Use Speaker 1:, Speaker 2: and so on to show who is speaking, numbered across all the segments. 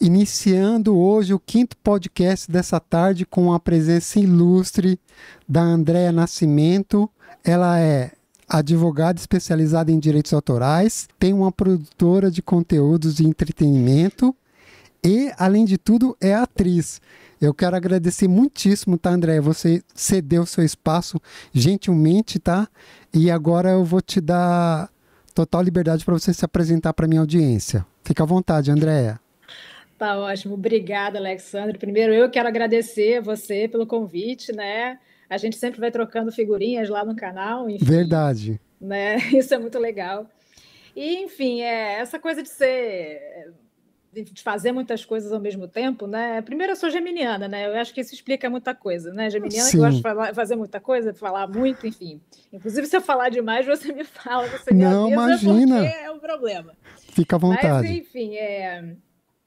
Speaker 1: iniciando hoje o quinto podcast dessa tarde com a presença ilustre da Andréa Nascimento. Ela é advogada especializada em direitos autorais, tem uma produtora de conteúdos de entretenimento e, além de tudo, é atriz. Eu quero agradecer muitíssimo, tá, André? Você cedeu seu espaço gentilmente, tá? E agora eu vou te dar total liberdade para você se apresentar para minha audiência. Fica à vontade, Andréa.
Speaker 2: Tá ótimo, obrigada, Alexandre. Primeiro, eu quero agradecer você pelo convite, né? A gente sempre vai trocando figurinhas lá no canal. Enfim,
Speaker 1: Verdade.
Speaker 2: Né? Isso é muito legal. E, enfim, é, essa coisa de ser. É, de fazer muitas coisas ao mesmo tempo, né? Primeiro, eu sou geminiana, né? Eu acho que isso explica muita coisa, né? Geminiana Sim. que gosta de falar, fazer muita coisa, falar muito, enfim. Inclusive, se eu falar demais, você me fala, você me Não, avisa, imagina. porque é um problema.
Speaker 1: Fica à vontade. Mas,
Speaker 2: enfim, é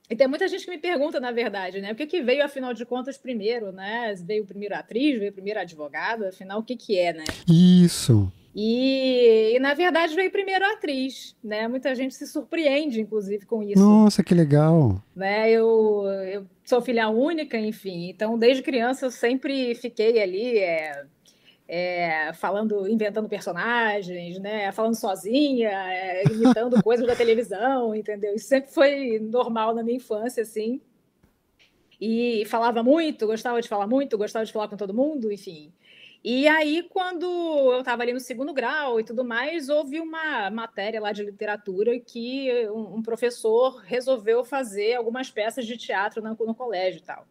Speaker 2: e tem muita gente que me pergunta, na verdade, né? O que, que veio, afinal de contas, primeiro, né? Veio primeiro atriz, veio primeiro advogada, afinal, o que, que é, né?
Speaker 1: Isso.
Speaker 2: E, e, na verdade veio primeiro a atriz, né? Muita gente se surpreende, inclusive, com isso. Nossa,
Speaker 1: que legal!
Speaker 2: Né? Eu, eu sou filha única, enfim. Então, desde criança eu sempre fiquei ali é, é, falando, inventando personagens, né? Falando sozinha, é, imitando coisas da televisão, entendeu? Isso sempre foi normal na minha infância, assim. E falava muito, gostava de falar muito, gostava de falar com todo mundo, enfim. E aí, quando eu estava ali no segundo grau e tudo mais, houve uma matéria lá de literatura que um, um professor resolveu fazer algumas peças de teatro no, no colégio e tal.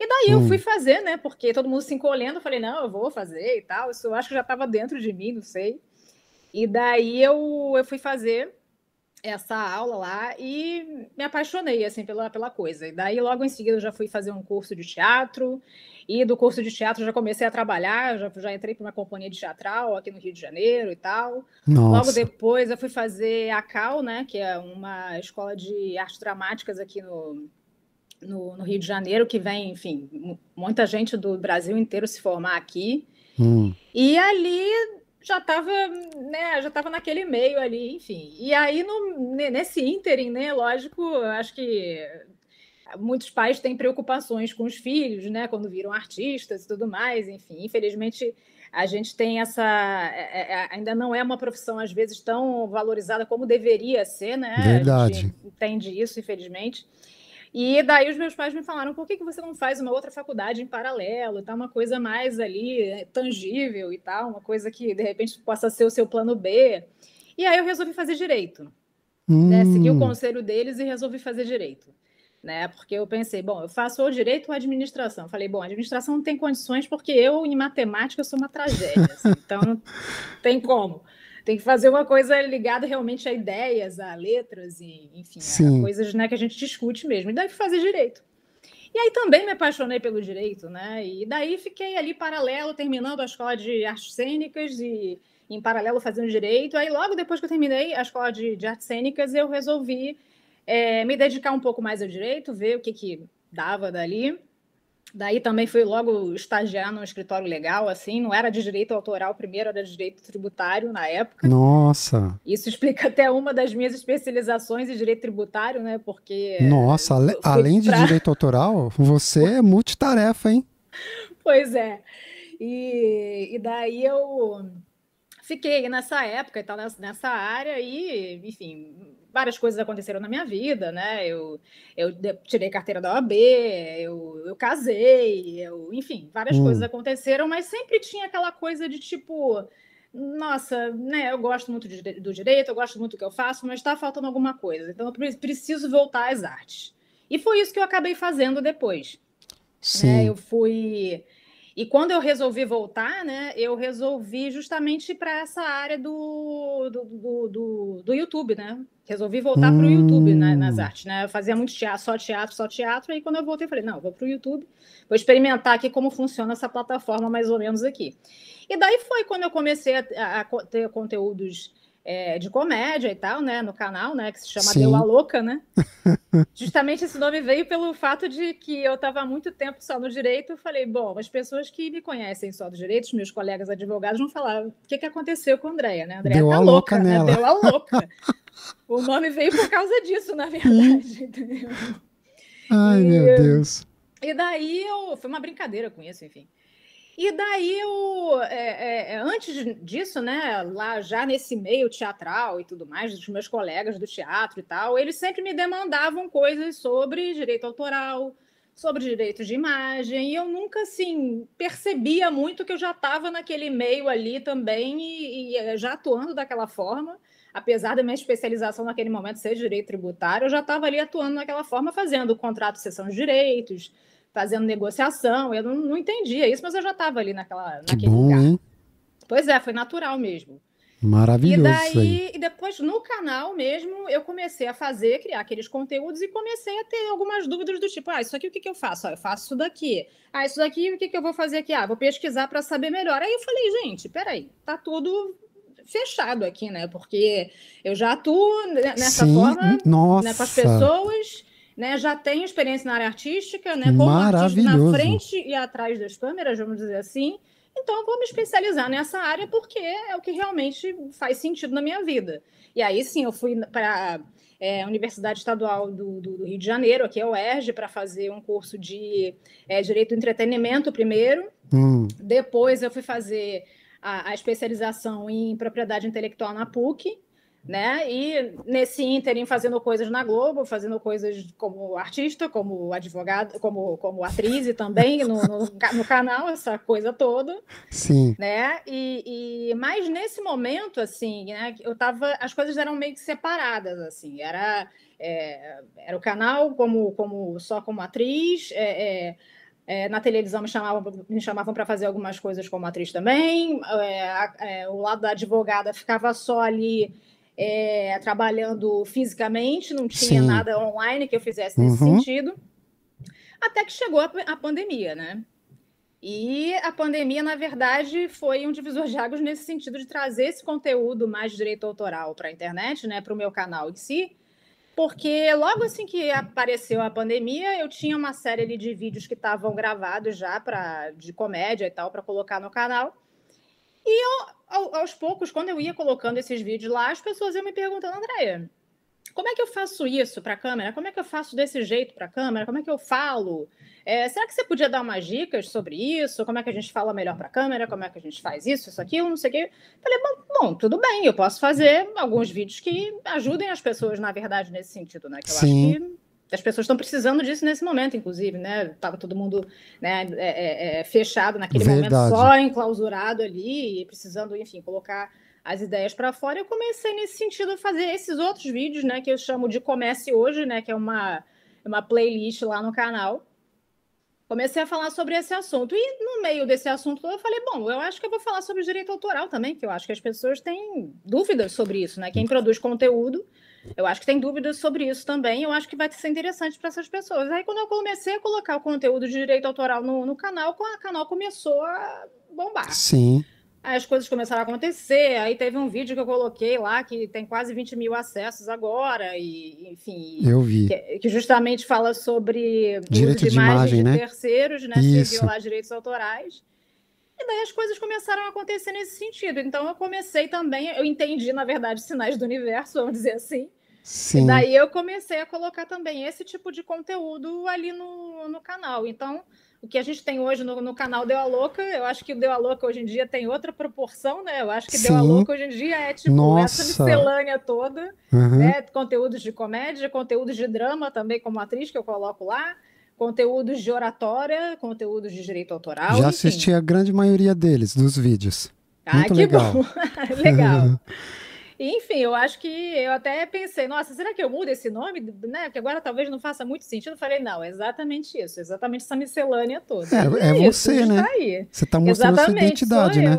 Speaker 2: E daí hum. eu fui hum. fazer, né? Porque todo mundo se encolhendo, eu falei, não, eu vou fazer e tal. Isso eu acho que já estava dentro de mim, não sei. E daí eu, eu fui fazer essa aula lá e me apaixonei assim pela, pela coisa. E daí logo em seguida eu já fui fazer um curso de teatro e do curso de teatro já comecei a trabalhar, já, já entrei para uma companhia de teatral aqui no Rio de Janeiro e tal. Nossa. Logo depois eu fui fazer a CAL, né, que é uma escola de artes dramáticas aqui no no, no, Rio de Janeiro, que vem, enfim, muita gente do Brasil inteiro se formar aqui. Hum. E ali já estava, né, já estava naquele meio ali, enfim. E aí, no, nesse ínterim, né, lógico, acho que muitos pais têm preocupações com os filhos, né, quando viram artistas e tudo mais, enfim, infelizmente a gente tem essa é, é, é ainda não é uma profissão às vezes tão valorizada como deveria ser, né? Verdade. A gente entende isso, infelizmente. E daí os meus pais me falaram: por que, que você não faz uma outra faculdade em paralelo? Tá uma coisa mais ali eh, tangível e tal, uma coisa que de repente possa ser o seu plano B. E aí eu resolvi fazer direito. Né,
Speaker 1: hum. Né? Segui o conselho
Speaker 2: deles e resolvi fazer direito. Né? Porque eu pensei, bom, eu faço ou direito ou administração. Eu falei, bom, administração não tem condições, porque eu, em matemática, eu sou uma tragédia. Assim, então não tem como tem que fazer uma coisa ligada realmente a ideias, a letras, e,
Speaker 1: enfim, Sim. a coisas
Speaker 2: né, que a gente discute mesmo. E deve fazer direito. E aí também me apaixonei pelo direito, né? E daí fiquei ali paralelo, terminando a escola de artes cênicas e em paralelo fazendo direito. Aí logo depois que eu terminei a escola de, de artes cênicas, eu resolvi é, me dedicar um pouco mais ao direito, ver o que, que dava dali. Daí também fui logo estagiar num escritório legal, assim, não era de direito autoral primeiro, era de direito tributário na época.
Speaker 1: Nossa!
Speaker 2: Isso explica até uma das minhas especializações em direito tributário, né? Porque. Eh, Nossa, ale além pra... de direito
Speaker 1: autoral, você é multitarefa, hein?
Speaker 2: pois é. E, e daí eu fiquei nessa época e tal, nessa área, e, enfim, várias coisas aconteceram na minha vida, né? Eu, eu tirei carteira da OAB, eu, eu casei, eu, enfim, várias hum. coisas aconteceram, mas sempre tinha aquela coisa de tipo, nossa, né? Eu gosto muito do direito, eu gosto muito do que eu faço, mas está faltando alguma coisa, então eu preciso voltar às artes. E foi isso que eu acabei fazendo depois. Né? Sim. Né? Eu fui e quando eu resolvi voltar, né, eu resolvi justamente para essa área do, do, do, do, do YouTube, né? Resolvi voltar hum. para o YouTube né, nas hum. artes, né? Eu fazia muito teatro, só teatro, só teatro. Aí quando eu voltei, eu falei, não, vou para o YouTube, vou experimentar aqui como funciona essa plataforma mais ou menos aqui. E daí foi quando eu comecei a, a ter conteúdos é, de comédia e tal, né, no canal, né, que se chama Sim. Deu a Louca, né? Justamente esse nome veio pelo fato de que eu estava há muito tempo só no direito, eu falei, bom, as pessoas que me conhecem só do direito, os meus colegas advogados vão falar, o que, que aconteceu com a Andréia, né? A Andréia Deu tá a louca, louca né? nela. Né? Deu a louca. o nome veio por causa disso, na hum. verdade, entendeu?
Speaker 1: Ai, e, meu Deus.
Speaker 2: E daí eu, foi uma brincadeira com isso, enfim. E daí, eu, é, é, é, antes disso, né, lá já nesse meio teatral e tudo mais, dos meus colegas do teatro e tal, eles sempre me demandavam coisas sobre direito autoral, sobre direitos de imagem, e eu nunca assim percebia muito que eu já estava naquele meio ali também e, e, é, já atuando daquela forma, apesar da minha especialização naquele momento ser direito tributário, eu já estava ali atuando daquela forma, fazendo contrato de cessão de direitos, fazendo negociação. Eu não, não entendia isso, mas eu já estava ali naquela, que naquele bom, lugar. Hein? Pois é, foi natural mesmo.
Speaker 1: Maravilhoso. E daí,
Speaker 2: e depois no canal mesmo, eu comecei a fazer, criar aqueles conteúdos e comecei a ter algumas dúvidas do tipo: ah, isso aqui o que, que eu faço? Ah, eu faço isso daqui. Ah, isso daqui o que, que eu vou fazer aqui? Ah, vou pesquisar para saber melhor. Aí eu falei: gente, peraí, tá tudo fechado aqui, né? Porque eu já atuo nessa Sim, forma Né, com as pessoas né, já tenho experiência na área artística, né, como artista na frente e atrás das câmeras, vamos dizer assim. Então, eu vou me especializar nessa área porque é o que realmente faz sentido na minha vida. E aí, sim, eu fui para é, a Universidade Estadual do, do, do, Rio de Janeiro, aqui é o ERJ, para fazer um curso de é, Direito do Entretenimento primeiro. Hum. Depois, eu fui fazer a, a especialização em Propriedade Intelectual na PUC né? E nesse ínterim fazendo coisas na Globo, fazendo coisas como artista, como advogada, como, como atriz e também no, no, no, canal, essa coisa toda. Sim. Né? E, e, mas nesse momento, assim, né, eu tava. As coisas eram meio que separadas, assim, era, é, era o canal como, como só como atriz. É, é, é, na televisão me chamavam me chamavam para fazer algumas coisas como atriz também. É, é, o lado da advogada ficava só ali é, trabalhando fisicamente, não tinha Sim. nada online que eu fizesse nesse uhum. sentido. Até que chegou a, a pandemia, né? E a pandemia, na verdade, foi um divisor de águas nesse sentido de trazer esse conteúdo mais direito autoral para a internet, né, para o meu canal em si, porque logo assim que apareceu a pandemia, eu tinha uma série de vídeos que estavam gravados já para de comédia e tal para colocar no canal. E eu, aos poucos, quando eu ia colocando esses vídeos lá, as pessoas iam me perguntando, Andréia, como é que eu faço isso para a câmera? Como é que eu faço desse jeito para a câmera? Como é que eu falo? É, será que você podia dar umas dicas sobre isso? Como é que a gente fala melhor para a câmera? Como é que a gente faz isso, isso, aquilo, não sei o quê? Falei, bom, bom, tudo bem, eu posso fazer alguns vídeos que ajudem as pessoas, na verdade, nesse sentido, né? Que eu Sim. acho que as pessoas estão precisando disso nesse momento, inclusive, né? Tava todo mundo né, é, é, é fechado naquele Verdade. momento, só enclausurado ali, e precisando, enfim, colocar as ideias para fora. Eu comecei nesse sentido a fazer esses outros vídeos, né? Que eu chamo de Comece Hoje, né? Que é uma, uma playlist lá no canal. Comecei a falar sobre esse assunto. E no meio desse assunto eu falei, bom, eu acho que eu vou falar sobre direito autoral também, que eu acho que as pessoas têm dúvidas sobre isso, né? Quem produz conteúdo eu acho que tem dúvidas sobre isso também. Eu acho que vai ser interessante para essas pessoas. Aí, quando eu comecei a colocar o conteúdo de direito autoral no, no canal, o canal começou a bombar. Sim. Aí as coisas começaram a acontecer. Aí teve um vídeo que eu coloquei lá que tem quase 20 mil acessos agora. E, enfim. Eu vi. Que, que justamente fala sobre direito de, de imagem, de né? terceiros, né? É isso. Se violar direitos autorais. E daí as coisas começaram a acontecer nesse sentido. Então eu comecei também, eu entendi, na verdade, sinais do universo, vamos dizer assim. Sim. E daí eu comecei a colocar também esse tipo de conteúdo ali no, no canal. Então, o que a gente tem hoje no, no canal Deu a Louca, eu acho que o Deu a Louca hoje em dia tem outra proporção, né? Eu acho que Sim. Deu a Louca hoje em dia é tipo Nossa. essa miscelânea toda, uhum. né? Conteúdos de comédia, conteúdos de drama também como atriz que eu coloco lá, conteúdos de oratória, conteúdos de direito autoral. Já enfim. assisti a
Speaker 1: grande maioria deles, dos vídeos. Ah, Muito que legal. bom!
Speaker 2: legal. Enfim, eu acho que eu até pensei, nossa, será que eu mudo esse nome? Né? Porque agora talvez não faça muito sentido. Eu falei, não, é exatamente isso, é exatamente essa miscelânea toda. É, é, é isso, você, né? Tá você está mostrando a sua identidade, né?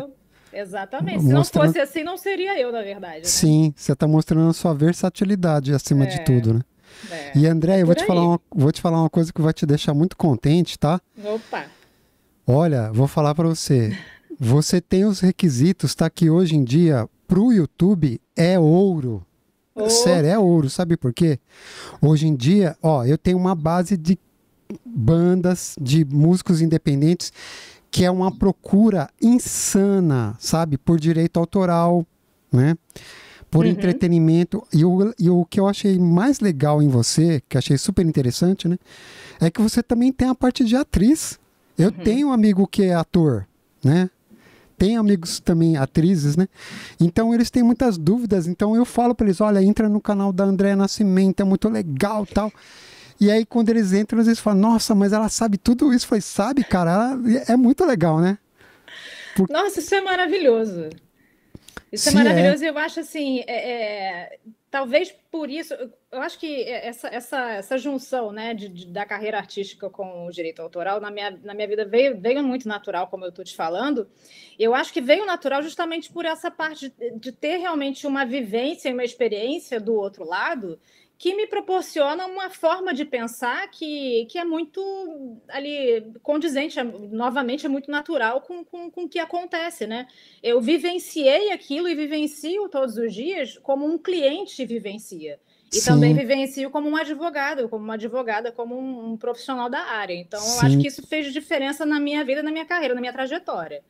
Speaker 2: Exatamente. Se não fosse assim, não seria eu, na verdade. Né?
Speaker 1: Sim, você está mostrando a sua versatilidade acima é. de tudo, né? É. E André, eu vou te, falar uma, vou te falar uma coisa que vai te deixar muito contente, tá? Opa! Olha, vou falar para você. Você tem os requisitos, tá? Que hoje em dia, para o YouTube, é ouro. Oh. Sério, é ouro. Sabe por quê? Hoje em dia, ó, eu tenho uma base de bandas, de músicos independentes, que é uma procura insana, sabe? Por direito autoral, né? Por uhum. entretenimento. E o, e o que eu achei mais legal em você, que achei super interessante, né? É que você também tem a parte de atriz. Eu uhum. tenho um amigo que é ator, né? tem amigos também atrizes, né? Então eles têm muitas dúvidas. Então eu falo para eles: olha, entra no canal da Andréa Nascimento, é muito legal tal. E aí quando eles entram, eles falam: nossa, mas ela sabe tudo isso. Foi, sabe, cara? Ela, é, é muito legal, né?
Speaker 2: Por... Nossa, isso é maravilhoso. Isso é, é. maravilhoso. É. Eu acho assim, é, é, Talvez por isso, eu acho que é, essa, essa, essa junção né, de, de, da carreira artística com o direito autoral na minha, na minha vida veio, veio muito natural, como eu estou te falando. Eu acho que veio natural justamente por essa parte de, de ter realmente uma vivência e uma experiência do outro lado que me proporciona uma forma de pensar que, que é muito ali condizente, é, novamente é muito natural com, com, com o que acontece, né? Eu vivenciei aquilo e vivencio todos os dias como um cliente vivencia. E Sim. também vivencio como um advogado, como uma advogada, como um, um profissional da área. Então, Sim. eu acho que isso fez diferença na minha vida, na minha carreira, na minha trajetória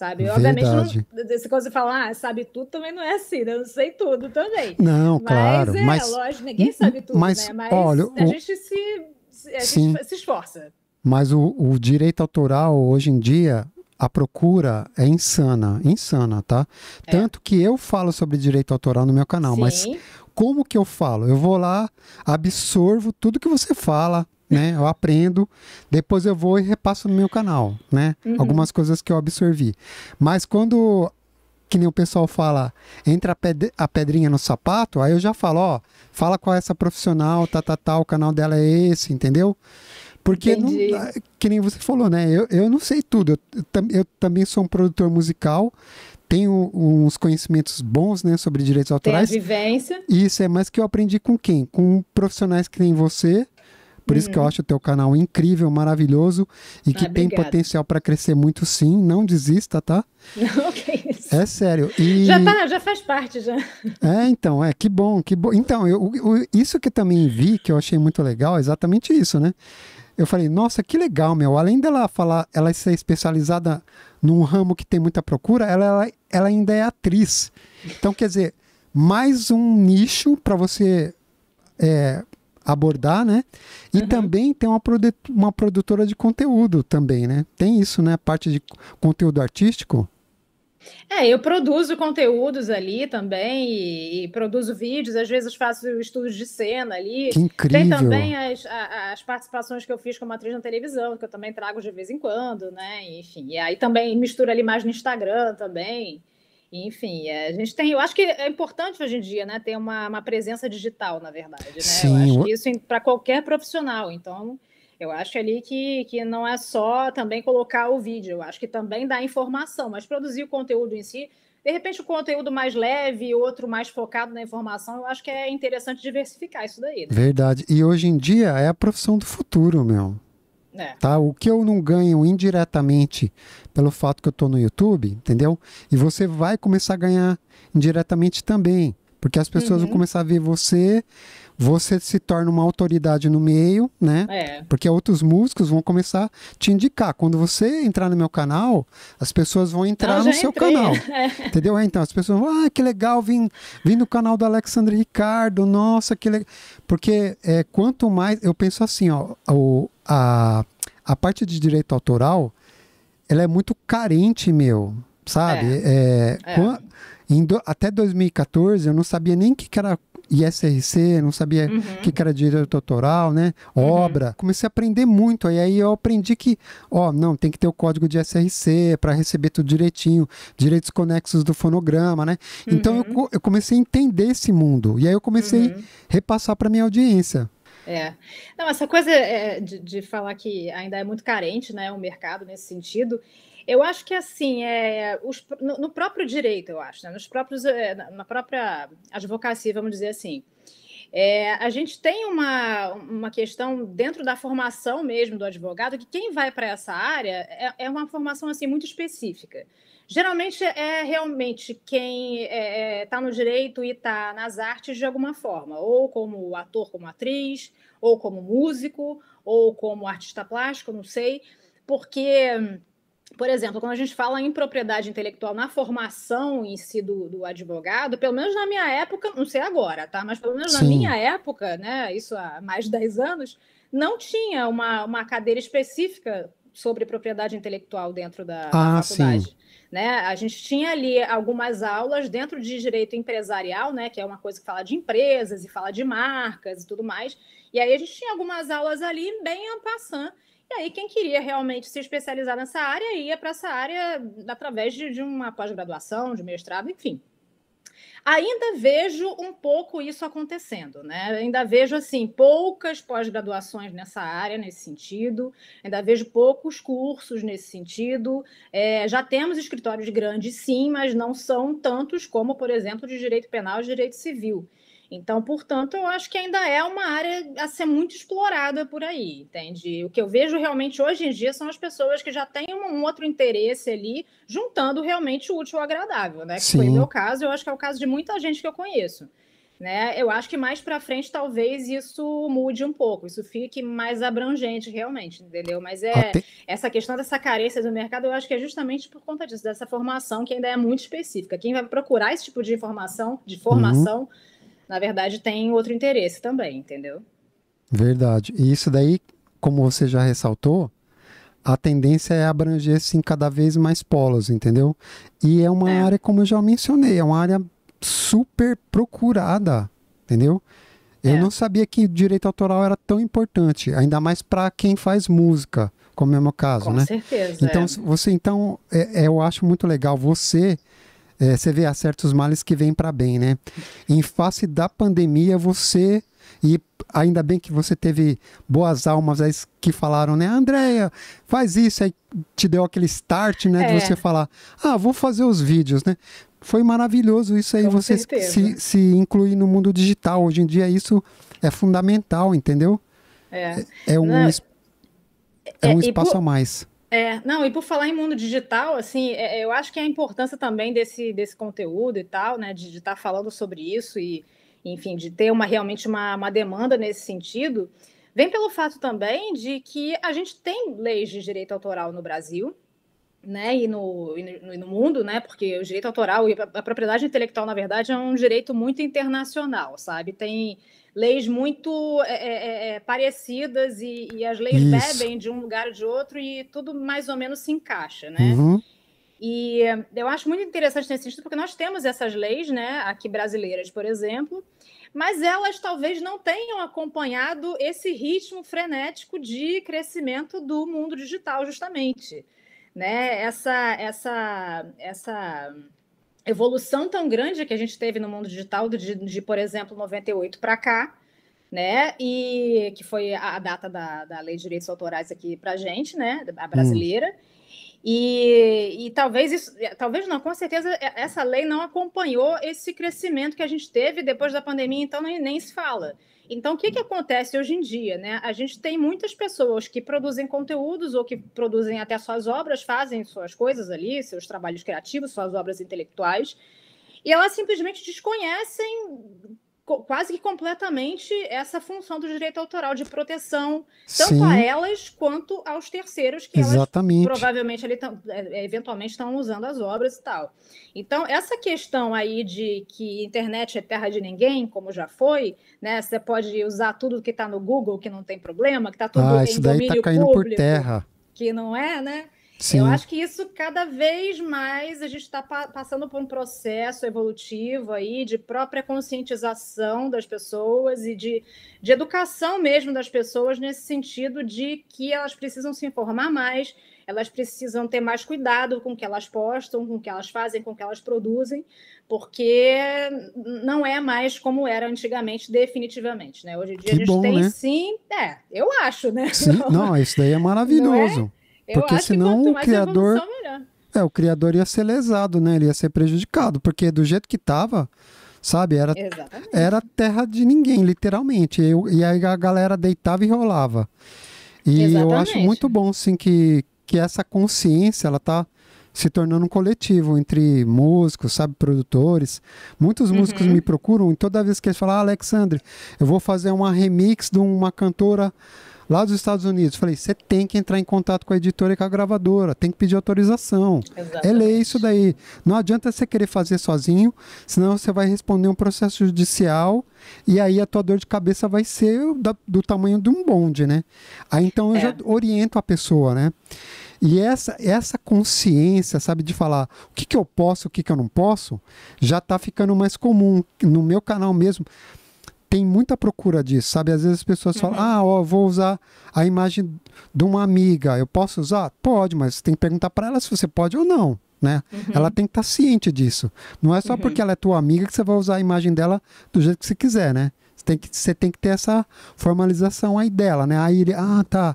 Speaker 2: sabe? Eu, obviamente, não, se você falar, ah, sabe tudo, também não é assim, né? eu não sei tudo também. Então, não, mas, claro. É, mas, lógico, ninguém hum, sabe hum, tudo, mas, né? Mas olha, a o... gente se, a gente se esforça.
Speaker 1: Mas o, o direito autoral, hoje em dia, a procura é insana, insana, tá? É. Tanto que eu falo sobre direito autoral no meu canal, Sim. mas como que eu falo? Eu vou lá, absorvo tudo que você fala, né? Eu aprendo, depois eu vou e repasso no meu canal, né? Uhum. Algumas coisas que eu absorvi. Mas quando que nem o pessoal fala, entra a pedrinha no sapato, aí eu já falo, ó, fala é essa profissional, tá, tá, tá, o canal dela é esse, entendeu? Porque, não, que nem você falou, né? Eu, eu não sei tudo, eu, eu também sou um produtor musical, tenho uns conhecimentos bons, né, sobre direitos autorais. Tem a vivência. Isso, é mais que eu aprendi com quem? Com profissionais que nem você, por isso que eu uhum. acho o teu canal incrível, maravilhoso e que ah, tem potencial para crescer muito sim. Não desista, tá?
Speaker 2: Não, que isso. É
Speaker 1: sério. E... Já, tá, já
Speaker 2: faz parte, já.
Speaker 1: É, então, é, que bom, que bom. Então, eu, eu, isso que também vi, que eu achei muito legal, é exatamente isso, né? Eu falei, nossa, que legal, meu. Além dela falar, ela ser especializada num ramo que tem muita procura, ela, ela, ela ainda é atriz. Então, quer dizer, mais um nicho para você é, abordar, né? E uhum. também tem uma, produ uma produtora de conteúdo também, né? Tem isso, né? parte de conteúdo artístico.
Speaker 2: É, eu produzo conteúdos ali também e, e, produzo vídeos, às vezes faço estudos de cena ali. Que incrível. Tem também as, a, as participações que eu fiz como atriz na televisão, que eu também trago de vez em quando, né? Enfim, e aí também mistura ali mais no Instagram também. Enfim, é, a gente tem. Eu acho que é importante hoje em dia, né? Ter uma, uma presença digital, na verdade. Né? Sim. Eu acho isso para qualquer profissional. Então, eu acho ali que, que não é só também colocar o vídeo, eu acho que também dá informação, mas produzir o conteúdo em si. De repente, o conteúdo mais leve, outro mais focado na informação, eu acho que é interessante diversificar isso daí. Né?
Speaker 1: Verdade. E hoje em dia é a profissão do futuro, meu. É. Tá? O que eu não ganho indiretamente pelo fato que eu estou no YouTube, entendeu? E você vai começar a ganhar indiretamente também. Porque as pessoas uhum. vão começar a ver você, você se torna uma autoridade no meio, né? É. Porque outros músicos vão começar a te indicar. Quando você entrar no meu canal, as pessoas vão entrar no seu entrei. canal. É. Entendeu? É, então, as pessoas vão, ah, que legal, vim, vim no canal do Alexandre Ricardo, nossa, que legal. Porque é, quanto mais. Eu penso assim, ó, o, a, a parte de direito autoral, ela é muito carente, meu. Sabe? É. é, é. Quando, do, até 2014, eu não sabia nem o que, que era ISRC, não sabia o uhum. que, que era direito autoral, né? Uhum. Obra. Comecei a aprender muito. E aí eu aprendi que, ó, não, tem que ter o código de SRC para receber tudo direitinho, direitos conexos do fonograma, né? Uhum. Então eu, uhum. eu, comecei a entender esse mundo. E aí eu comecei a uhum. repassar para minha audiência.
Speaker 2: É. Não, essa coisa é, de, de falar que ainda é muito carente, né? O mercado nesse sentido. Eu acho que assim, é, os, no, no, próprio direito, eu acho, né? Nos próprios, eh, na própria advocacia, vamos dizer assim. É, a gente tem uma, uma questão dentro da formação mesmo do advogado, que quem vai para essa área é, é, uma formação assim muito específica. Geralmente é realmente quem está é, é tá no direito e está nas artes de alguma forma, ou como ator, como atriz, ou como músico, ou como artista plástico, não sei, porque por exemplo, quando a gente fala em propriedade intelectual na formação em si do, do advogado, pelo menos na minha época, não sei agora, tá? Mas pelo menos Sim. na minha época, né? Isso há mais de 10 anos, não tinha uma, uma cadeira específica sobre propriedade intelectual dentro da, ah, da faculdade. Sim. Né? A gente tinha ali algumas aulas dentro de direito empresarial, né? Que é uma coisa que fala de empresas e fala de marcas e tudo mais. E aí a gente tinha algumas aulas ali bem ampassando e aí, quem queria realmente se especializar nessa área ia para essa área através de, de uma pós-graduação, de mestrado, enfim. Ainda vejo um pouco isso acontecendo, né? Ainda vejo assim poucas pós-graduações nessa área, nesse sentido. Ainda vejo poucos cursos nesse sentido. É, já temos escritórios grandes, sim, mas não são tantos como, por exemplo, de direito penal e direito civil. Então, portanto, eu acho que ainda é uma área a ser muito explorada por aí, entende? O que eu vejo realmente hoje em dia são as pessoas que já têm um outro interesse ali, juntando realmente o útil ao agradável, né? Que Sim. foi o meu caso, eu acho que é o caso de muita gente que eu conheço. Né? Eu acho que mais para frente talvez isso mude um pouco, isso fique mais abrangente realmente, entendeu? Mas é Até... essa questão dessa carência do mercado, eu acho que é justamente por conta disso, dessa formação que ainda é muito específica. Quem vai procurar esse tipo de informação, de uhum. formação, uhum na verdade, tem outro interesse também, entendeu?
Speaker 1: Verdade. E isso daí, como você já ressaltou, a tendência é abranger sim cada vez mais polos, entendeu? E é uma é. área, como eu já mencionei, é uma área super procurada, entendeu? Eu é. não sabia que direito autoral era tão importante, ainda mais para quem faz música, como é o meu caso, Com né? Com certeza. Então, é. você, então, é, é, eu acho muito legal você é, você vê há certos males que vêm para bem, né? Em face da pandemia, você e ainda bem que você teve boas almas aí que falaram, né? Andréia, faz isso. Aí te deu aquele start, né? É. De você falar, ah, vou fazer os vídeos, né? Foi maravilhoso isso aí, Com você se, se incluir no mundo digital. Hoje em dia isso é fundamental, entendeu?
Speaker 2: É, é, é um, Não, é,
Speaker 1: é um espaço por... a mais.
Speaker 2: É, não, e por falar em mundo digital, assim, é, é, eu acho que a importância também desse, desse conteúdo e tal, né, de estar tá falando sobre isso e, enfim, de ter uma realmente uma, uma demanda nesse sentido, vem pelo fato também de que a gente tem leis de direito autoral no Brasil, né, e no, e no, e no, mundo, né, porque o direito autoral e a propriedade intelectual, na verdade, é um direito muito internacional, sabe? Tem leis muito é é, é, é, parecidas e, e, as leis Isso. bebem de um lugar ou de outro e tudo mais ou menos se encaixa, né? Uhum. E eu acho muito interessante nesse sentido, porque nós temos essas leis, né, aqui brasileiras, por exemplo, mas elas talvez não tenham acompanhado esse ritmo frenético de crescimento do mundo digital, justamente né? Essa, essa, essa evolução tão grande que a gente teve no mundo digital de, de por exemplo, 98 para cá, né? E que foi a, data da, da lei de direitos autorais aqui para a gente, né? A hum. brasileira. Hum. E, e talvez isso, talvez não, com certeza essa lei não acompanhou esse crescimento que a gente teve depois da pandemia, então nem, nem se fala. Então, o que, que uhum. acontece hoje em dia? Né? A gente tem muitas pessoas que produzem conteúdos ou que produzem até suas obras, fazem suas coisas ali, seus trabalhos criativos, suas obras intelectuais, e elas simplesmente desconhecem quase que completamente essa função do direito autoral de proteção, tanto Sim. a elas quanto aos terceiros que Exatamente. elas provavelmente ali tão, é, é, eventualmente estão usando as obras e tal. Então, essa questão aí de que internet é terra de ninguém, como já foi, né? Você pode usar tudo que está no Google, que não tem problema, que está tudo ah, em isso daí tá domínio tá caindo público, por terra. que não é, né? Sim. Eu acho que isso cada vez mais a gente está pa passando por um processo evolutivo aí de própria conscientização das pessoas e de, de educação mesmo das pessoas nesse sentido de que elas precisam se informar mais, elas precisam ter mais cuidado com o que elas postam, com o que elas fazem, com o que elas produzem, porque não é mais como era antigamente, definitivamente, né? Hoje em dia que a gente bom, tem né? sim, é, eu acho, né? Sim, não,
Speaker 1: isso daí é, é? maravilhoso porque senão o criador. Evolução, é, o criador ia ser lesado, né? Ele ia ser prejudicado, porque do jeito que tava, sabe? Era, Exatamente. era terra de ninguém, literalmente. e aí a galera deitava e rolava. E Exatamente. eu acho muito bom, sim, que, que essa consciência, ela tá se tornando um coletivo entre músicos, sabe, produtores. Muitos uhum. músicos me procuram e toda vez que eles falam, ah, Alexandre, eu vou fazer uma remix de uma cantora Lá dos Estados Unidos, falei, você tem que entrar em contato com a editora e com a gravadora, tem que pedir autorização. Exatamente. É lei isso daí. Não adianta você querer fazer sozinho, senão você vai responder um processo judicial e aí a tua dor de cabeça vai ser do, do tamanho de um bonde, né? Aí então eu é. já oriento a pessoa, né? E essa, essa consciência, sabe, de falar o que, que eu posso, o que, que eu não posso, já está ficando mais comum. No meu canal mesmo, tem muita procura disso, sabe? Às vezes as pessoas falam, uhum. ah, ó, vou usar a imagem de uma amiga, eu posso usar? Pode, mas você tem que perguntar para ela se você pode ou não, né? Uhum. Ela tem que estar tá ciente disso. Não é só uhum. porque ela é tua amiga que você vai usar a imagem dela do jeito que você quiser, né? Você tem que, você tem que ter essa formalização aí dela, né? Aí ele, ah, tá.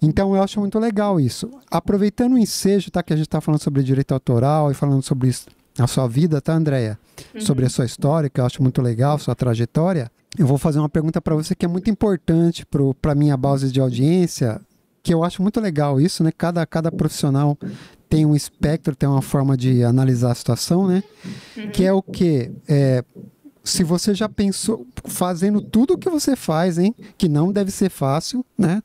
Speaker 1: Então eu acho muito legal isso. Aproveitando o ensejo, tá? Que a gente está falando sobre direito autoral e falando sobre a sua vida, tá, Andréia? Uhum. Sobre a sua história, que eu acho muito legal, sua trajetória. Eu vou fazer uma pergunta para você que é muito importante para a minha base de audiência, que eu acho muito legal isso, né? Cada, cada profissional tem um espectro, tem uma forma de analisar a situação, né? Uhum. Que é o que? É, se você já pensou fazendo tudo o que você faz, hein? Que não deve ser fácil, né?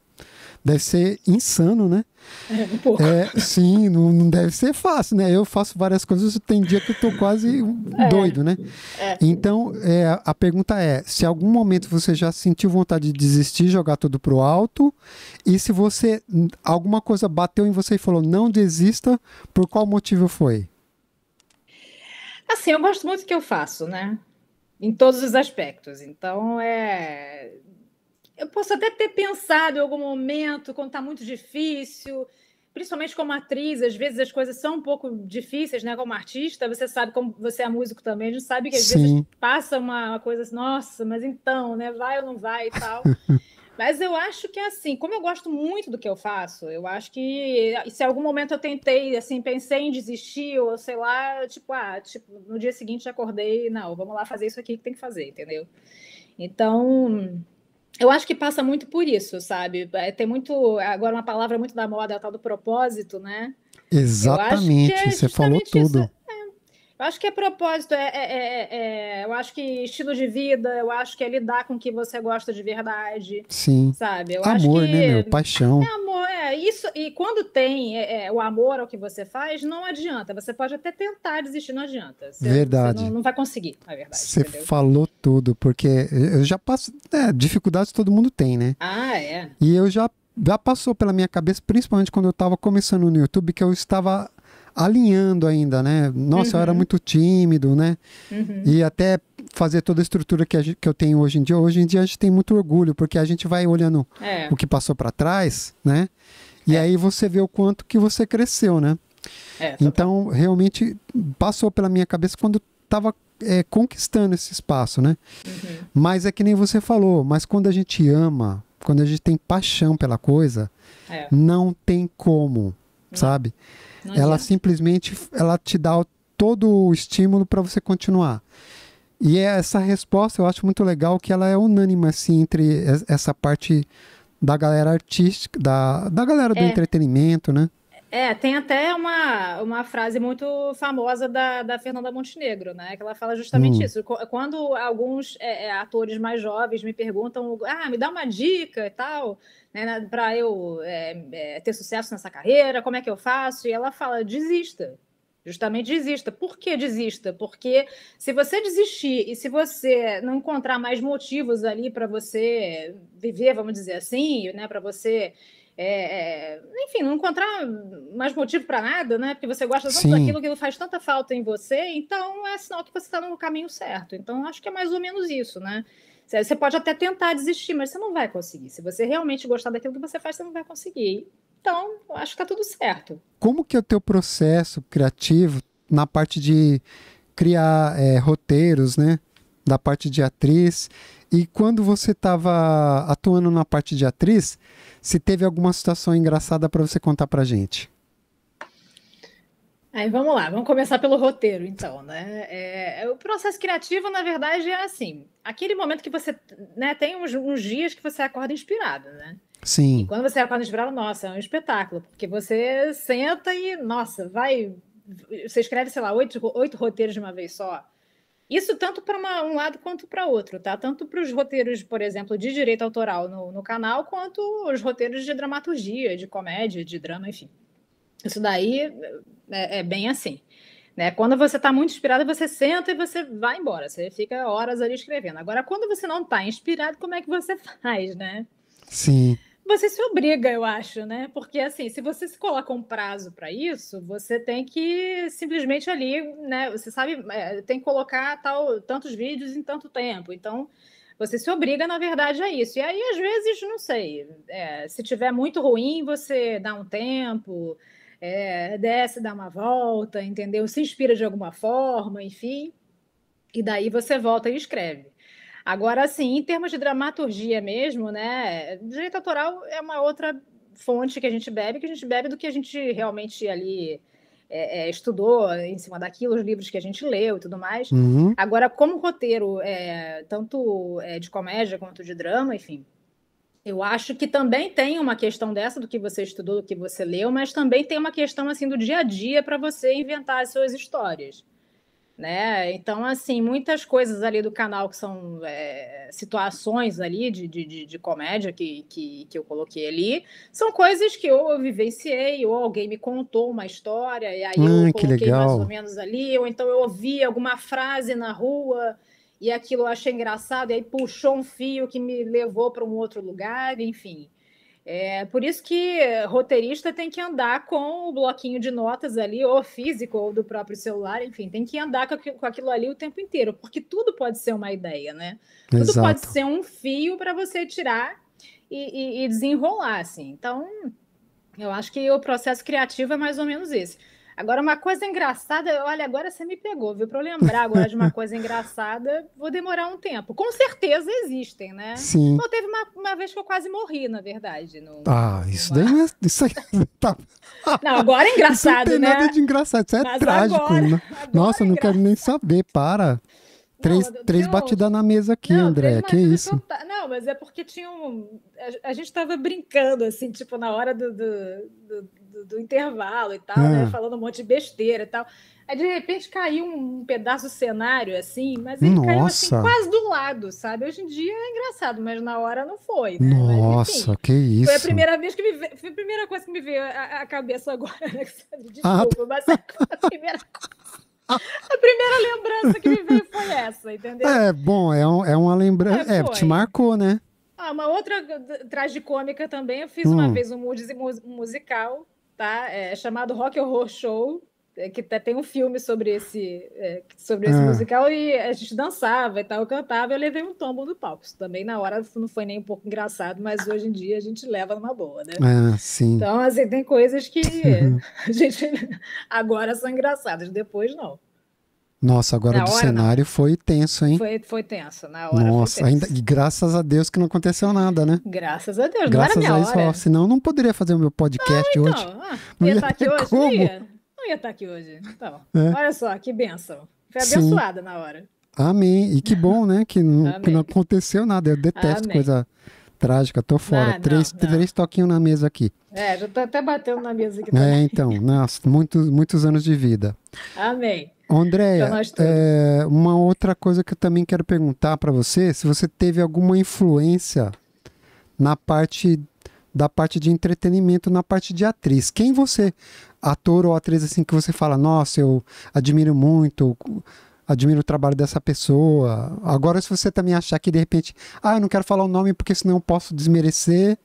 Speaker 1: deve ser insano, né? É, um pouco. É, sim, não, não, deve ser fácil, né? Eu faço várias coisas, tem dia que eu tô quase é. doido, né? É. Então, é, a pergunta é: se algum momento você já sentiu vontade de desistir, jogar tudo pro alto, e se você alguma coisa bateu em você e falou não desista, por qual motivo foi?
Speaker 2: Assim, eu gosto muito do que eu faço, né? Em todos os aspectos. Então, é eu posso até ter pensado em algum momento, quando está muito difícil, principalmente como atriz, às vezes as coisas são um pouco difíceis, né? Como artista, você sabe como você é músico também, a gente sabe que às Sim. vezes passa uma, coisa assim, nossa, mas então, né? Vai ou não vai e tal. mas eu acho que é assim, como eu gosto muito do que eu faço, eu acho que se algum momento eu tentei, assim, pensei em desistir, ou sei lá, tipo, ah, tipo, no dia seguinte já acordei, não, vamos lá fazer isso aqui que tem que fazer, entendeu? Então eu acho que passa muito por isso, sabe? É, tem muito. Agora, uma palavra muito da moda é a tal do propósito, né?
Speaker 1: É Exatamente, é você falou tudo. Isso.
Speaker 2: Eu acho que é propósito, é é, é, é, é, eu acho que estilo de vida, eu acho que é lidar com o que você gosta de verdade. Sim. Sabe? Eu amor, né, que... né, meu?
Speaker 1: Paixão. É
Speaker 2: amor, é isso. E quando tem é, o amor ao que você faz, não adianta. Você pode até tentar desistir, não adianta. Você, verdade. Você não, não, vai conseguir, na verdade. Você falou
Speaker 1: tudo, porque eu já passo. É, dificuldades todo mundo tem, né?
Speaker 2: Ah, é.
Speaker 1: E eu já já passou pela minha cabeça, principalmente quando eu estava começando no YouTube, que eu estava alinhando ainda, né? Nossa, uhum. eu era uhum. muito tímido, né? Uhum. E até fazer toda a estrutura que, a gente, que eu tenho hoje em dia. Hoje em dia a gente tem muito orgulho, porque a gente vai olhando é. o que passou para trás, né? E é. aí você vê o quanto que você cresceu, né? É, então, bem. realmente passou pela minha cabeça quando estava é, conquistando esse espaço, né? Uhum. Mas é que nem você falou, mas quando a gente ama, quando a gente tem paixão pela coisa, é. não tem como, sabe? ela simplesmente ela te dá todo o estímulo para você continuar. E é essa resposta eu acho muito legal que ela é unânime assim entre essa parte da galera artística, da, da galera do é. entretenimento, né?
Speaker 2: É, tem até uma, uma frase muito famosa da, da Fernanda Montenegro, né? Que ela fala justamente hum. isso. Quando alguns é, é, atores mais jovens me perguntam, ah, me dá uma dica e tal, né, para eu é, é, ter sucesso nessa carreira, como é que eu faço? E ela fala, desista. Justamente desista. Por que desista? Porque se você desistir e se você não encontrar mais motivos ali para você viver, vamos dizer assim, né, para você é, é, enfim, não encontrar mais motivo para nada, né? Porque você gosta tanto Sim. daquilo que faz tanta falta em você, então é sinal que você está no caminho certo. Então, acho que é mais ou menos isso, né? Você pode até tentar desistir, mas você não vai conseguir. Se você realmente gostar daquilo que você faz, você não vai conseguir. Então, acho que está tudo certo.
Speaker 1: Como que é o teu processo criativo na parte de criar é, roteiros, né? da parte de atriz. E quando você estava atuando na parte de atriz, se teve alguma situação engraçada para você contar para gente?
Speaker 2: Aí vamos lá, vamos começar pelo roteiro, então, né? É, é, o processo criativo, na verdade, é assim: aquele momento que você né, tem uns, uns dias que você acorda inspirado, né? Sim. E quando você acorda inspirado, nossa, é um espetáculo, porque você senta e, nossa, vai. Você escreve, sei lá, oito, oito roteiros de uma vez só. Isso tanto para um lado quanto para outro, tá? Tanto para os roteiros, por exemplo, de direito autoral no, no canal, quanto os roteiros de dramaturgia, de comédia, de drama, enfim. Isso daí é, é bem assim. Né? Quando você está muito inspirado, você senta e você vai embora, você fica horas ali escrevendo. Agora, quando você não está inspirado, como é que você faz, né? Sim você se obriga, eu acho, né? Porque assim, se você se coloca um prazo para isso, você tem que simplesmente ali, né? Você sabe, é, tem que colocar tal, tantos vídeos em tanto tempo. Então, você se obriga, na verdade, a isso. E aí, às vezes, não sei, é, se tiver muito ruim, você dá um tempo, é, desce, dá uma volta, entendeu? Se inspira de alguma forma, enfim. E daí você volta e escreve. Agora, assim, em termos de dramaturgia mesmo, né? Direito autoral é uma outra fonte que a gente bebe, que a gente bebe do que a gente realmente ali é, é, estudou em cima daquilo, os livros que a gente leu e tudo mais. Uhum. Agora, como roteiro, é, tanto é, de comédia quanto de drama, enfim, eu acho que também tem uma questão dessa do que você estudou, do que você leu, mas também tem uma questão assim do dia a dia para você inventar as suas histórias né? Então, assim, muitas coisas ali do canal que são é, situações ali de, de, de, comédia que, que, que eu coloquei ali, são coisas que ou eu vivenciei, ou alguém me contou uma história, e aí hum, eu ah, coloquei mais ou menos ali, ou então eu ouvi alguma frase na rua e aquilo eu achei engraçado, e aí puxou um fio que me levou para um outro lugar, enfim. É por isso que roteirista tem que andar com o bloquinho de notas ali, ou físico, ou do próprio celular, enfim, tem que andar com aquilo ali o tempo inteiro, porque tudo pode ser uma ideia, né? Exato. Tudo pode ser um fio para você tirar e, e, e desenrolar, assim. Então, eu acho que o processo criativo é mais ou menos esse. Agora, uma coisa engraçada, olha, agora você me pegou, viu? Para eu lembrar agora de uma coisa engraçada, vou demorar um tempo. Com certeza existem, né? Sim. Bom, teve uma, uma vez que eu quase morri, na verdade. No,
Speaker 1: ah, isso daí é, isso aí tá... Não, agora é engraçado, isso não tem né? nada de engraçado, isso é Mas trágico. Agora, né? agora é Nossa, é não quero nem saber, para. Três, não, três batidas na mesa aqui, não, André. Que isso? Total...
Speaker 2: Não, mas é porque tinha um. A, gente estava brincando, assim, tipo, na hora do, do, do do, do intervalo e tal, né? Ah. Falando um monte de besteira e tal. Aí de repente caiu um pedaço do cenário, assim, mas ele Nossa. caiu assim, quase do lado, sabe? Hoje em dia é engraçado, mas na hora não foi. Né? Nossa, mas, enfim, que
Speaker 1: isso. Foi a primeira
Speaker 2: vez que me veio, foi a primeira coisa que me veio à, cabeça agora, né? Ah. Desculpa, ah. mas é a primeira A primeira lembrança que me veio foi essa, entendeu? É,
Speaker 1: bom, é, um, é uma lembrança. É, é, te marcou, né?
Speaker 2: Ah, uma outra uh, tragicômica também. Eu fiz hum. uma vez um musical tá? É, é chamado Rock Horror Show, é, que até tá, tem um filme sobre esse, é, sobre esse ah. musical, e a gente dançava e tal, eu cantava, eu levei um tombo no palco. Isso também na hora não foi nem um pouco engraçado, mas hoje em dia a gente leva numa boa, né? Ah, sim. Então, assim, tem coisas que a gente agora são engraçadas, depois não.
Speaker 1: Nossa, agora o do cenário não. foi tenso, hein?
Speaker 2: Foi, foi tenso, na hora.
Speaker 1: Nossa, ainda, e graças a Deus que não aconteceu nada, né?
Speaker 2: Graças a Deus, graças é assim, não a isso, hora. Ó, senão
Speaker 1: eu não poderia fazer o meu podcast então, hoje. Ah, não ia tá estar aqui hoje, como? não ia.
Speaker 2: estar tá aqui hoje. Então, é. olha só, que bênção. Foi abençoada na hora.
Speaker 1: Amém. E que bom, né? Que, não, que não aconteceu nada. Eu detesto Amém. coisa trágica, tô fora. três, não, não. três toquinhos na mesa aqui.
Speaker 2: É, já tô até batendo na mesa aqui é,
Speaker 1: também. É, então, nossa, muitos, muitos anos de vida. Amém. Andréia, então, é, uma outra coisa que eu também quero perguntar para você, se você teve alguma influência na parte da parte de entretenimento, na parte de atriz. Quem você, ator ou atriz assim que você fala, nossa, eu admiro muito, admiro o trabalho dessa pessoa. Agora, se você também achar que de repente, ah, eu não quero falar o nome porque senão eu posso desmerecer.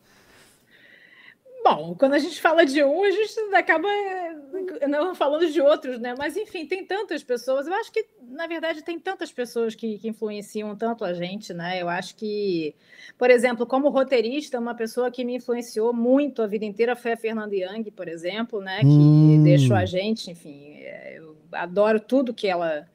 Speaker 2: Bom, quando a gente fala de um, a gente acaba eh, não falando de outros, né? Mas enfim, tem tantas pessoas. Eu acho que, na verdade, tem tantas pessoas que, que influenciam tanto a gente, né? Eu acho que, por exemplo, como roteirista, uma pessoa que me influenciou muito a vida inteira foi a Fernanda Young, por exemplo, né? Que hum. deixou a gente, enfim, eh, eu adoro tudo que ela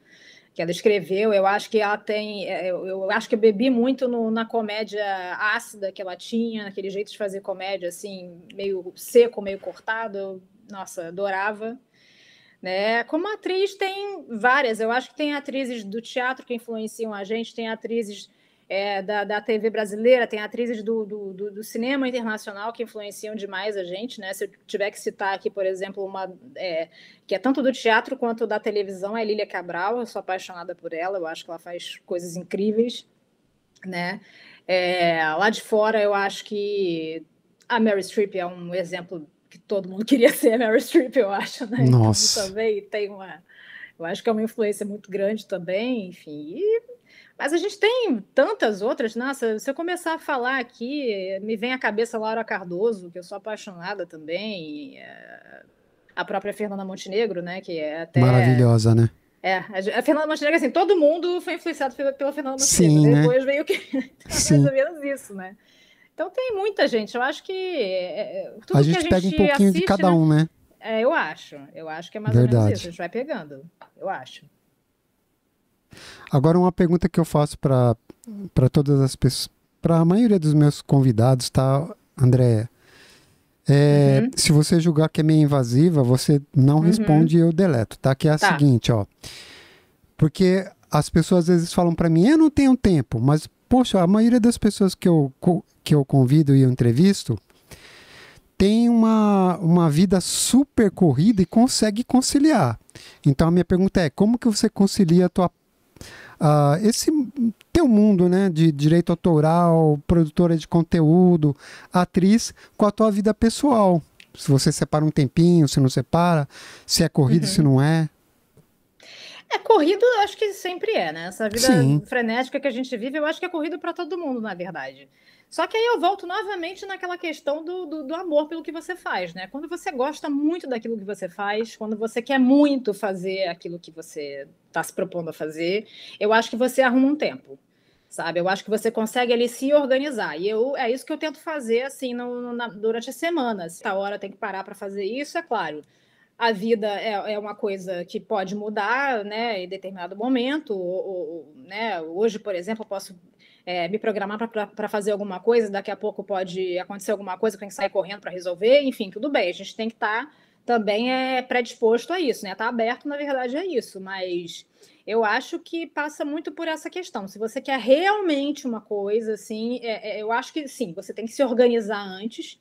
Speaker 2: que ela escreveu. Eu acho que ela tem. É, eu, eu acho que eu bebi muito no, na comédia ácida que ela tinha, naquele jeito de fazer comédia, assim, meio seco, meio cortado. Eu, nossa, adorava. Né? Como atriz, tem várias. Eu acho que tem atrizes do teatro que influenciam a gente, tem atrizes é, da, da TV brasileira, tem atrizes do, do, do, do, cinema internacional que influenciam demais a gente, né? Se eu tiver que citar aqui, por exemplo, uma é, que é tanto do teatro quanto da televisão, é Lília Cabral, eu sou apaixonada por ela, eu acho que ela faz coisas incríveis, né? É, lá de fora, eu acho que a Mary Streep é um exemplo que todo mundo queria ser a Mary Streep, eu acho, né? Então, Nossa. Também tem uma... Eu acho que é uma influência muito grande também, enfim, e mas a gente tem tantas outras. Nossa, se eu começar a falar aqui, me vem à cabeça Laura Cardoso, que eu sou apaixonada também. Eh, a própria Fernanda Montenegro, né? Que é até. Maravilhosa, né? É, a Fernanda Montenegro, assim, todo mundo foi influenciado pela Fernanda Montenegro. Sim, né? Depois veio que. Sim. Mais ou menos isso, né? Então tem muita gente. Eu acho que. É, tudo a gente, que a gente pega um pouquinho assiste, de cada né? um, né? né? É, eu acho. Eu acho que é mais Verdade. ou menos isso. A gente vai pegando. Eu acho.
Speaker 1: Agora, uma pergunta que eu faço para todas as pessoas, para a maioria dos meus convidados, tá, Andréia? É, uhum. Se você julgar que é meio invasiva, você não uhum. responde e eu deleto, tá? Que é a tá. seguinte, ó. Porque as pessoas às vezes falam para mim, eu não tenho tempo, mas, poxa, a maioria das pessoas que eu, que eu convido e eu entrevisto tem uma, uma vida super corrida e consegue conciliar. Então a minha pergunta é, como que você concilia a tua uh, esse teu mundo né, de direito autoral, produtora de conteúdo, atriz, com a tua vida pessoal. Se você separa um tempinho, se não separa, se é corrido, uhum. se não é.
Speaker 2: É corrido, acho que sempre é, né? Essa vida Sim. frenética que a gente vive, eu acho que é corrido para todo mundo, na verdade. Só que aí eu volto novamente naquela questão do, do, do, amor pelo que você faz, né? Quando você gosta muito daquilo que você faz, quando você quer muito fazer aquilo que você está se propondo a fazer, eu acho que você arruma um tempo, sabe? Eu acho que você consegue ali se organizar. E eu é isso que eu tento fazer assim no, na, durante as semanas. Essa tá hora tem que parar para fazer isso, é claro a vida é, é, uma coisa que pode mudar, né, em determinado momento, ou, ou, né, hoje, por exemplo, eu posso é, me programar para fazer alguma coisa, daqui a pouco pode acontecer alguma coisa que eu tenho que sair correndo para resolver, enfim, tudo bem, a gente tem que estar tá, também é predisposto a isso, né? Está aberto, na verdade, a isso, mas eu acho que passa muito por essa questão. Se você quer realmente uma coisa, assim, é, é, eu acho que sim, você tem que se organizar antes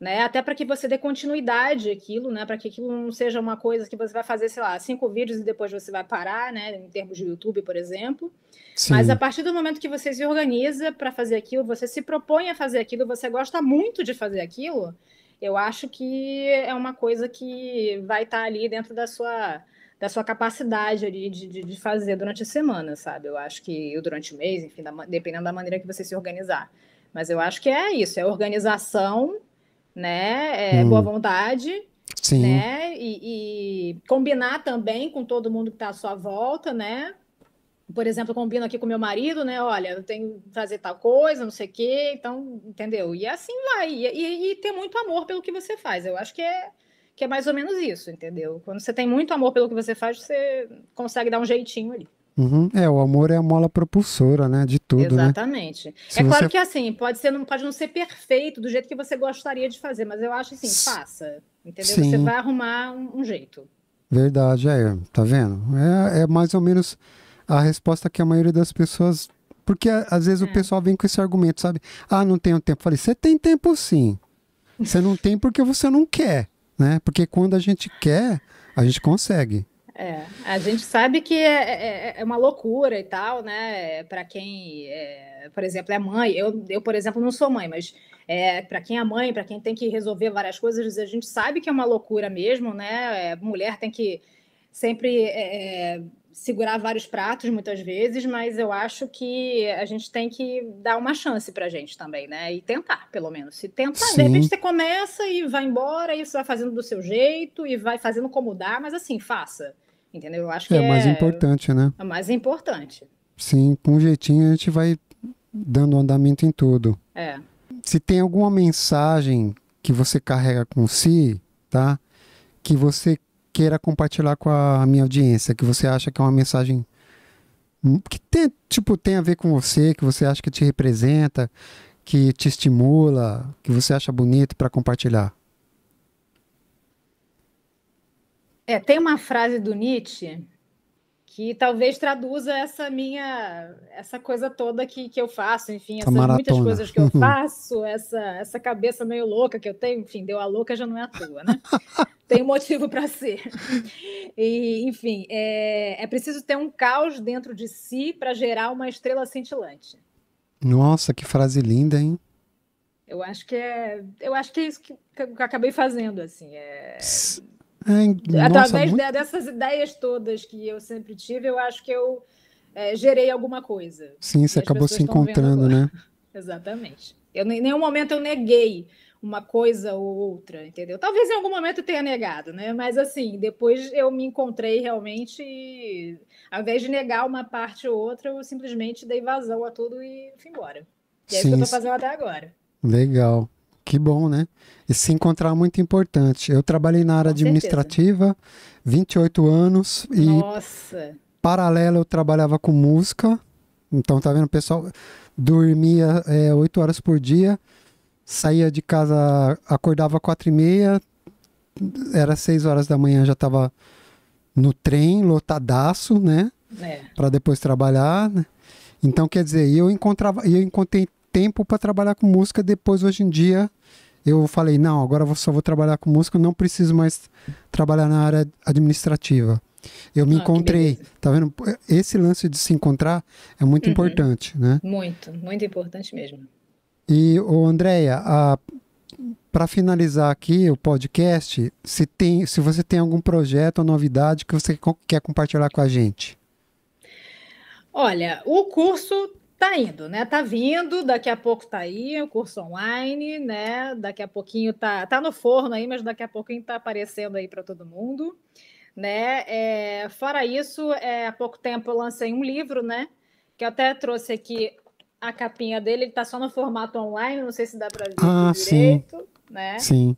Speaker 2: né? Até para que você dê continuidade àquilo, né? Para que aquilo não seja uma coisa que você vai fazer, sei lá, cinco vídeos e depois você vai parar, né? Em termos de YouTube, por exemplo. Sim. Mas a partir do momento que você se organiza para fazer aquilo, você se propõe a fazer aquilo, você gosta muito de fazer aquilo, eu acho que é uma coisa que vai estar tá ali dentro da sua da sua capacidade ali de, de, de, fazer durante a semana, sabe? Eu acho que durante o mês, enfim, da, dependendo da maneira que você se organizar. Mas eu acho que é isso, é organização né? É, hum. Boa vontade. Sim. Né? E, e, combinar também com todo mundo que está à sua volta, né? Por exemplo, combino aqui com meu marido, né? Olha, eu tenho que fazer tal coisa, não sei o quê, então, entendeu? E assim vai. E, e, e ter muito amor pelo que você faz. Eu acho que é, que é mais ou menos isso, entendeu? Quando você tem muito amor pelo que você faz, você consegue dar um jeitinho ali.
Speaker 1: Uhum. É, o amor é a mola propulsora, né? De tudo. Né?
Speaker 2: Exatamente. Né? É claro você... que assim, pode ser, não pode não ser perfeito do jeito que você gostaria de fazer, mas eu acho assim, faça. Entendeu? Sim. Você vai arrumar um, um, jeito.
Speaker 1: Verdade, é. Tá vendo? É, é, mais ou menos a resposta que a maioria das pessoas. Porque às vezes é. o pessoal vem com esse argumento, sabe? Ah, não tenho tempo. falei, você tem tempo sim. Você não tem porque você não quer, né? Porque quando a gente quer, a gente consegue.
Speaker 2: É, a gente sabe que é, é, é, é uma loucura e tal, né? Para quem, é, por exemplo, é mãe. Eu, eu, por exemplo, não sou mãe, mas é, para quem é mãe, para quem tem que resolver várias coisas, a gente sabe que é uma loucura mesmo, né? É, mulher tem que sempre é, segurar vários pratos muitas vezes, mas eu acho que a gente tem que dar uma chance pra gente também, né? E tentar, pelo menos. Se tentar, Sim. de repente você começa e vai embora, e você vai fazendo do seu jeito e vai fazendo como dá, mas assim, faça. Entendeu? Eu acho é que é, é mais importante, né? É mais importante.
Speaker 1: Sim, com um jeitinho a gente vai dando andamento em tudo. É. Se tem alguma mensagem que você carrega com si, tá? Que você queira compartilhar com a minha audiência, que você acha que é uma mensagem hum, que tem, tipo, tem a ver com você, que você acha que te representa, que te estimula, que você acha bonito para compartilhar?
Speaker 2: É, tem uma frase do Nietzsche que talvez traduza essa minha essa coisa toda que, que eu faço, enfim, essas muitas coisas que eu faço, essa essa cabeça meio louca que eu tenho, enfim, deu a louca já não é à toa, né? tem motivo para ser. E, enfim, é, é preciso ter um caos dentro de si para gerar uma estrela cintilante.
Speaker 1: Nossa, que frase linda, hein?
Speaker 2: Eu acho que é, eu acho que é isso que eu acabei fazendo, assim, é... Através dessas ideias todas que eu sempre tive, eu acho que eu é, gerei alguma coisa. Sim, você acabou se encontrando, né? Exatamente. Eu, em nenhum momento eu neguei uma coisa ou outra, entendeu? Talvez em algum momento eu tenha negado, né? Mas assim, depois eu me encontrei realmente e, ao invés de negar uma parte ou outra, eu simplesmente dei vazão a tudo e fui embora. E é Sim, isso que eu tô fazendo até agora.
Speaker 1: Legal. Que bom, né? E se encontrar é muito importante. Eu trabalhei na área Com administrativa, certeza. 28 anos. E Nossa! Paralelo, eu trabalhava com música. Então, tá vendo, pessoal? Dormia é, 8 horas por dia, saía de casa, acordava 4 e meia, era 6 horas da manhã, já tava no trem, lotadaço, né? É. Para depois trabalhar. Né? Então, quer dizer, eu encontrava, eu encontrei tempo para trabalhar com música. Depois, hoje em dia, eu falei: não, agora eu só vou trabalhar com música, não preciso mais trabalhar na área administrativa. Eu me ah, encontrei, tá vendo? Esse lance de se encontrar é muito uhum. importante, né?
Speaker 2: Muito, muito importante mesmo.
Speaker 1: E o a para finalizar aqui o podcast, se tem, se você tem algum projeto ou novidade que você quer compartilhar com a gente?
Speaker 2: Olha, o curso tá indo, né? Tá vindo, daqui a pouco tá aí, o curso online, né? Daqui a pouquinho tá, tá no forno aí, mas daqui a pouquinho tá aparecendo aí para todo mundo, né? É, fora isso, é, há pouco tempo eu lancei um livro, né? Que eu até trouxe aqui a capinha dele, ele tá só no formato online, não sei se dá para ver ah, direito, sim. né? Sim.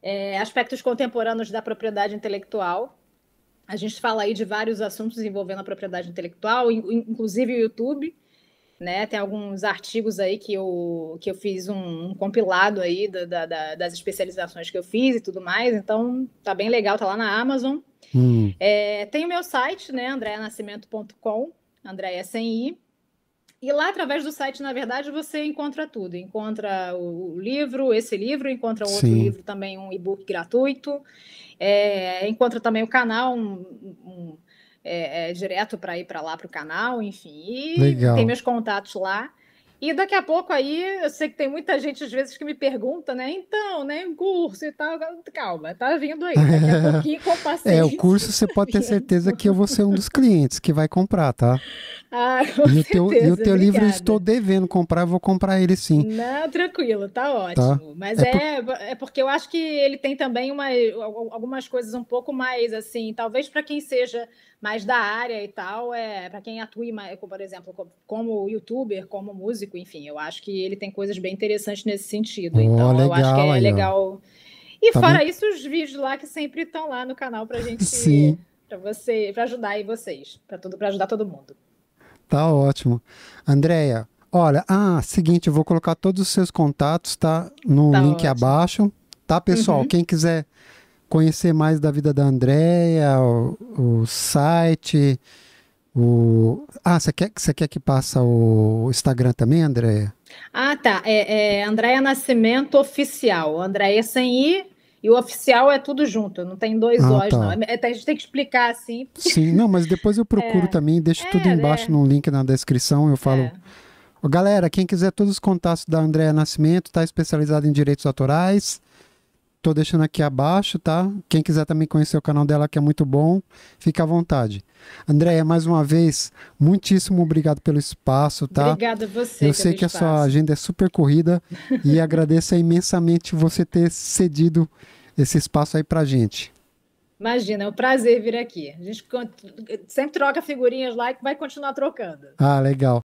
Speaker 2: É, aspectos contemporâneos da propriedade intelectual, a gente fala aí de vários assuntos envolvendo a propriedade intelectual, inclusive o YouTube, né? Tem alguns artigos aí que eu, que eu fiz um, um compilado aí da, da, das especializações que eu fiz e tudo mais, então tá bem legal, tá lá na Amazon. Hum. É, tem o meu site, né, andreanascimento.com, Andréia é sem I. E lá, através do site, na verdade, você encontra tudo. Encontra o, livro, esse livro, encontra outro Sim. livro também, um e-book gratuito. É, encontra também o canal, um, um é, é, direto para ir para lá para o canal, enfim. E Legal. tem meus contatos lá. E daqui a pouco aí, eu sei que tem muita gente às vezes que me pergunta, né? Então, né, um curso e tal. Calma, tá vindo aí. Daqui a pouquinho com paciência. É, o curso você pode ter
Speaker 1: certeza que eu vou ser um dos clientes que vai comprar, tá?
Speaker 2: Ah, com e, certeza, o teu, e o teu livro eu estou
Speaker 1: devendo comprar, eu vou comprar ele sim.
Speaker 2: Não, tranquilo, tá, tá. ótimo. Tá? Mas é, é, por... é porque eu acho que ele tem também uma, algumas coisas um pouco mais, assim, talvez para quem seja mas da área e tal, é para quem atua, por exemplo, como youtuber, como músico, enfim, eu acho que ele tem coisas bem interessantes nesse sentido. Oh, então, legal, eu acho que é aí, legal.
Speaker 1: E tá fora bem... isso,
Speaker 2: os vídeos lá que sempre estão lá no canal pra gente Sim. para você, para ajudar aí vocês, para tudo, para ajudar todo mundo.
Speaker 1: Tá ótimo. Andreia, olha, ah, seguinte, eu vou colocar todos os seus contatos, tá? No tá link ótimo. abaixo. Tá, pessoal? Uhum. Quem quiser conhecer mais da vida da Andréia, o, o site, o... Ah, você quer, você quer que passa o Instagram também, Andréia?
Speaker 2: Ah, tá. É, é Andréia Nascimento Oficial. Andréia sem I e o oficial é tudo junto. Não tem dois ah, O's, tá. não. É, a gente tem que explicar assim.
Speaker 1: Sim, não, mas depois eu procuro é, também. Deixo é, tudo embaixo é. no link na descrição. Eu falo... É. Galera, quem quiser todos os contatos da Andréia Nascimento, está especializada em direitos autorais. Estou deixando aqui abaixo, tá? Quem quiser também conhecer o canal dela, que é muito bom, fica à vontade. Andréia, mais uma vez, muitíssimo obrigado pelo espaço, tá? Obrigada a você. Eu sei que espaço. a sua agenda é super corrida e agradeço imensamente você ter cedido esse espaço aí pra gente.
Speaker 2: Imagina, é um prazer vir aqui. A gente sempre troca figurinhas lá e vai continuar trocando.
Speaker 1: Ah, legal.